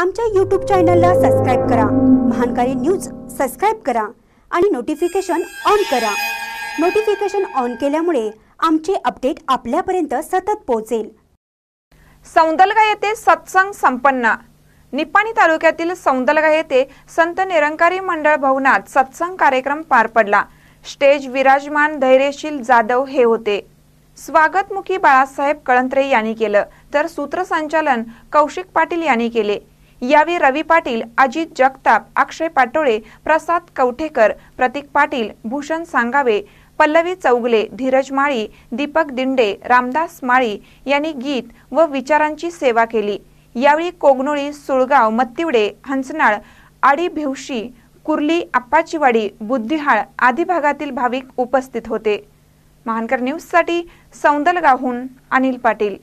आमच्या यूट्यूब चॅनलला सबस्क्राईब करा महानकारी न्यूज सबस्क्राईब करा आणि नोटिफिकेशन ऑन करा नोटिफिकेशन ऑन केल्यामुळे आमचे अपडेट आपल्यापर्यंत सतत पोहोचेल सौंदलगा येथे सत्संग संपन्न निपाणी तालुक्यातील सौंदलगा येथे संत निरंकारी मंडळ भवनात सत्संग कार्यक्रम पार पडला स्टेज विराजमान धैर्यशील जाधव हे होते स्वागतमुखी बाळासाहेब कळंत्रे यांनी केलं तर सूत्रसंचालन कौशिक पाटील यांनी केले यावेळी रवी पाटील अजित जगताप अक्षय पाटोळे प्रसाद कवठेकर प्रतीक पाटील भूषण सांगावे पल्लवी चौगले धीरज माळी दीपक दिंडे रामदास माळी यांनी गीत व विचारांची सेवा केली यावेळी कोगनोळी सुळगाव मत्तिवडे हंसनाळ आडी भिवशी कुर्ली आप्पाचीवाडी बुद्धिहाळ आदी भागातील भाविक उपस्थित होते महानकर न्यूजसाठी सौंदलगाहून अनिल पाटील